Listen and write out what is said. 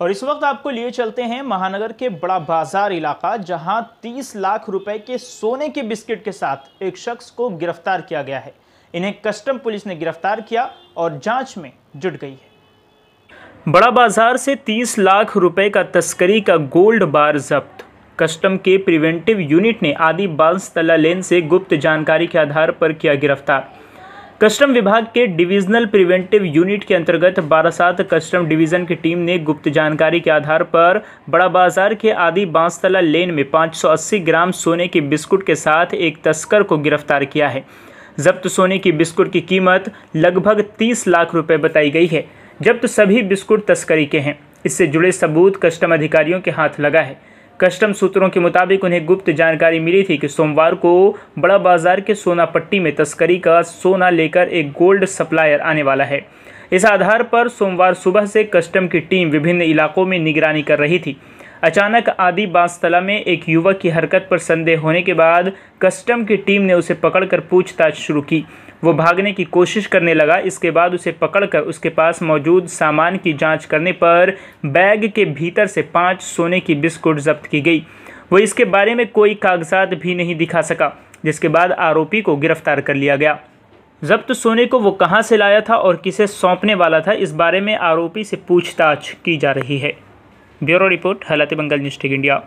और इस वक्त आपको लिए चलते हैं महानगर के बड़ा बाजार इलाका जहां 30 लाख रुपए के सोने के बिस्किट के साथ एक शख्स को गिरफ्तार किया गया है इन्हें कस्टम पुलिस ने गिरफ्तार किया और जांच में जुट गई है बड़ा बाजार से 30 लाख रुपए का तस्करी का गोल्ड बार जब्त कस्टम के प्रिवेंटिव यूनिट ने आदि बांस तला लेन से गुप्त जानकारी के आधार पर किया गिरफ्तार कस्टम विभाग के डिवीजनल प्रिवेंटिव यूनिट के अंतर्गत बारासात कस्टम डिवीजन की टीम ने गुप्त जानकारी के आधार पर बड़ा बाजार के आदि बांसतला लेन में 580 ग्राम सोने के बिस्कुट के साथ एक तस्कर को गिरफ्तार किया है जब्त सोने की बिस्कुट की कीमत लगभग 30 लाख रुपए बताई गई है जब्त सभी बिस्कुट तस्करी के हैं इससे जुड़े सबूत कस्टम अधिकारियों के हाथ लगा है कस्टम सूत्रों के मुताबिक उन्हें गुप्त जानकारी मिली थी कि सोमवार को बड़ा बाजार के सोनापट्टी में तस्करी का सोना लेकर एक गोल्ड सप्लायर आने वाला है इस आधार पर सोमवार सुबह से कस्टम की टीम विभिन्न इलाकों में निगरानी कर रही थी अचानक आदि बांसतला में एक युवक की हरकत पर संदेह होने के बाद कस्टम की टीम ने उसे पकड़कर पूछताछ शुरू की वो भागने की कोशिश करने लगा इसके बाद उसे पकड़कर उसके पास मौजूद सामान की जांच करने पर बैग के भीतर से पाँच सोने की बिस्कुट जब्त की गई वो इसके बारे में कोई कागजात भी नहीं दिखा सका जिसके बाद आरोपी को गिरफ्तार कर लिया गया जब्त सोने को वो कहां से लाया था और किसे सौंपने वाला था इस बारे में आरोपी से पूछताछ की जा रही है ब्यूरो रिपोर्ट हालाती बंगाल न्यूज़ टेक इंडिया